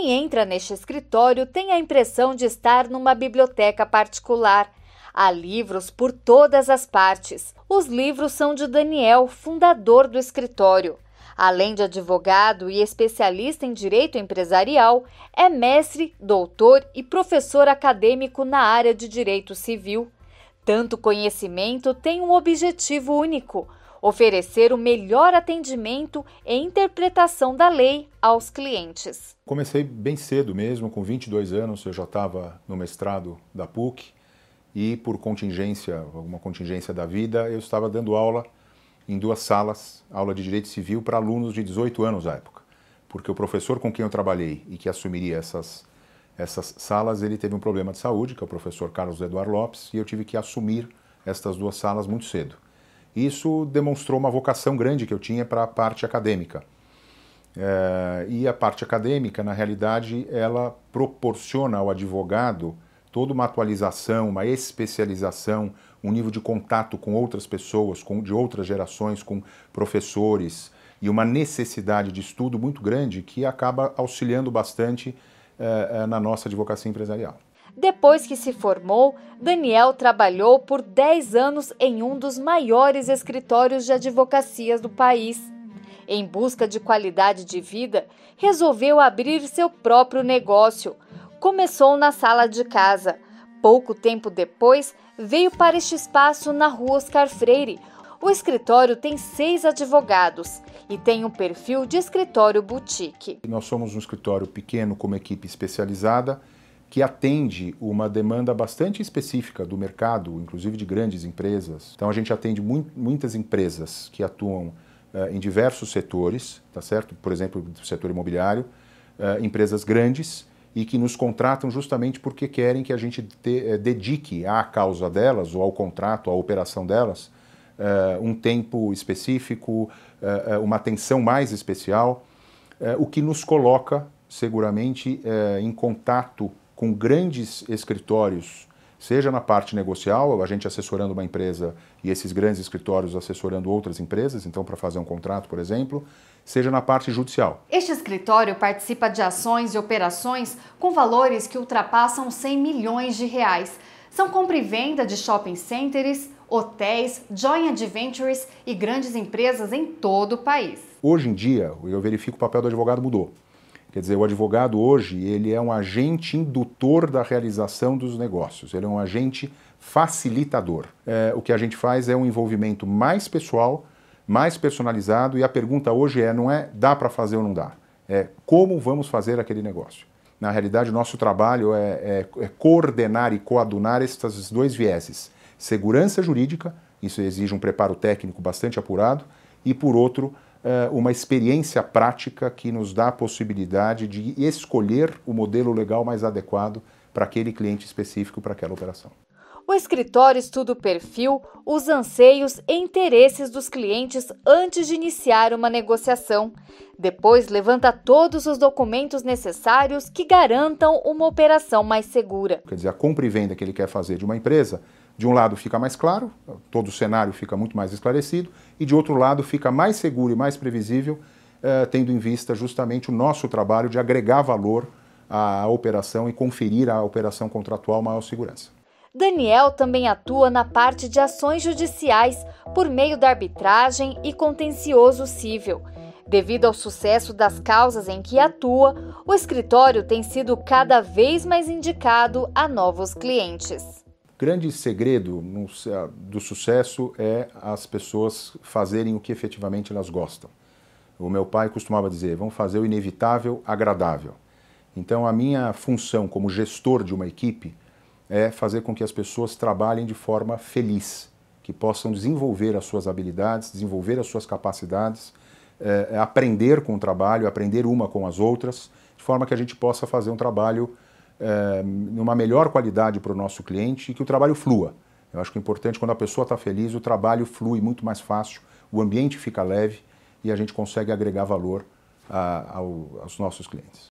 Quem entra neste escritório tem a impressão de estar numa biblioteca particular. Há livros por todas as partes. Os livros são de Daniel, fundador do escritório. Além de advogado e especialista em direito empresarial, é mestre, doutor e professor acadêmico na área de direito civil. Tanto conhecimento tem um objetivo único: oferecer o melhor atendimento e interpretação da lei aos clientes. Comecei bem cedo mesmo, com 22 anos, eu já estava no mestrado da PUC e por contingência, alguma contingência da vida, eu estava dando aula em duas salas, aula de direito civil para alunos de 18 anos à época, porque o professor com quem eu trabalhei e que assumiria essas essas salas, ele teve um problema de saúde, que é o professor Carlos Eduardo Lopes, e eu tive que assumir estas duas salas muito cedo. Isso demonstrou uma vocação grande que eu tinha para a parte acadêmica. É, e a parte acadêmica, na realidade, ela proporciona ao advogado toda uma atualização, uma especialização, um nível de contato com outras pessoas, com, de outras gerações, com professores, e uma necessidade de estudo muito grande que acaba auxiliando bastante eh, eh, na nossa advocacia empresarial. Depois que se formou, Daniel trabalhou por 10 anos em um dos maiores escritórios de advocacias do país. Em busca de qualidade de vida, resolveu abrir seu próprio negócio. Começou na sala de casa. Pouco tempo depois, veio para este espaço na rua Oscar Freire, o escritório tem seis advogados e tem um perfil de escritório boutique. Nós somos um escritório pequeno com uma equipe especializada que atende uma demanda bastante específica do mercado, inclusive de grandes empresas. Então a gente atende mu muitas empresas que atuam uh, em diversos setores, tá certo? Por exemplo, do setor imobiliário, uh, empresas grandes e que nos contratam justamente porque querem que a gente te, eh, dedique à causa delas ou ao contrato, à operação delas, um tempo específico, uma atenção mais especial, o que nos coloca seguramente em contato com grandes escritórios, seja na parte negocial, a gente assessorando uma empresa e esses grandes escritórios assessorando outras empresas, então para fazer um contrato, por exemplo, seja na parte judicial. Este escritório participa de ações e operações com valores que ultrapassam 100 milhões de reais. São compra e venda de shopping centers, hotéis, joint adventures e grandes empresas em todo o país. Hoje em dia, eu verifico o papel do advogado mudou. Quer dizer, o advogado hoje, ele é um agente indutor da realização dos negócios, ele é um agente facilitador. É, o que a gente faz é um envolvimento mais pessoal, mais personalizado, e a pergunta hoje é, não é dá para fazer ou não dá, é como vamos fazer aquele negócio. Na realidade, nosso trabalho é, é, é coordenar e coadunar esses dois vieses. Segurança jurídica, isso exige um preparo técnico bastante apurado, e por outro, eh, uma experiência prática que nos dá a possibilidade de escolher o modelo legal mais adequado para aquele cliente específico, para aquela operação. O escritório estuda o perfil, os anseios e interesses dos clientes antes de iniciar uma negociação. Depois, levanta todos os documentos necessários que garantam uma operação mais segura. Quer dizer, a compra e venda que ele quer fazer de uma empresa de um lado fica mais claro, todo o cenário fica muito mais esclarecido, e de outro lado fica mais seguro e mais previsível, eh, tendo em vista justamente o nosso trabalho de agregar valor à operação e conferir à operação contratual maior segurança. Daniel também atua na parte de ações judiciais por meio da arbitragem e contencioso civil. Devido ao sucesso das causas em que atua, o escritório tem sido cada vez mais indicado a novos clientes grande segredo no, ah, do sucesso é as pessoas fazerem o que efetivamente elas gostam. O meu pai costumava dizer: vão fazer o inevitável agradável. Então, a minha função como gestor de uma equipe é fazer com que as pessoas trabalhem de forma feliz, que possam desenvolver as suas habilidades, desenvolver as suas capacidades, é, é aprender com o trabalho, aprender uma com as outras, de forma que a gente possa fazer um trabalho eh, numa melhor qualidade para o nosso cliente e que o trabalho flua. Eu acho que é importante, quando a pessoa está feliz, o trabalho flui muito mais fácil, o ambiente fica leve e a gente consegue agregar valor a, ah, aos nossos clientes.